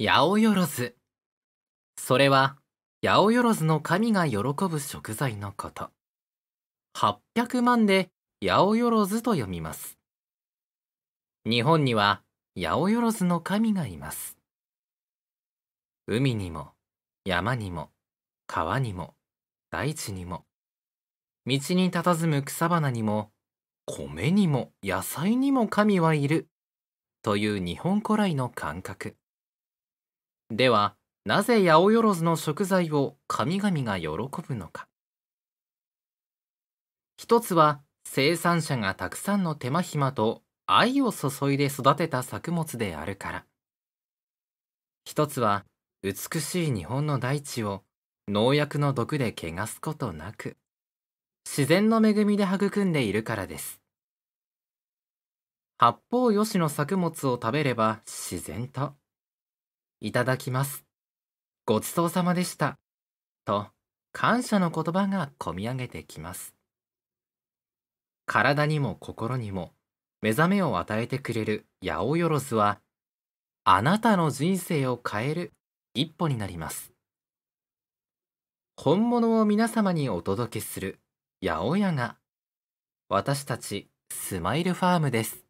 八百万それは八百万の神が喜ぶ食材のこと万で八百万と読みます日本には八百万の神がいます海にも山にも川にも大地にも道に佇む草花にも米にも野菜にも神はいるという日本古来の感覚ではなぜ八百万の食材を神々が喜ぶのか一つは生産者がたくさんの手間暇と愛を注いで育てた作物であるから一つは美しい日本の大地を農薬の毒で汚すことなく自然の恵みで育んでいるからです八方よしの作物を食べれば自然といただきます。ごちそうさまでした。と、感謝の言葉がこみ上げてきます。体にも心にも目覚めを与えてくれる八百万は、あなたの人生を変える一歩になります。本物を皆様にお届けする八百屋が、私たちスマイルファームです。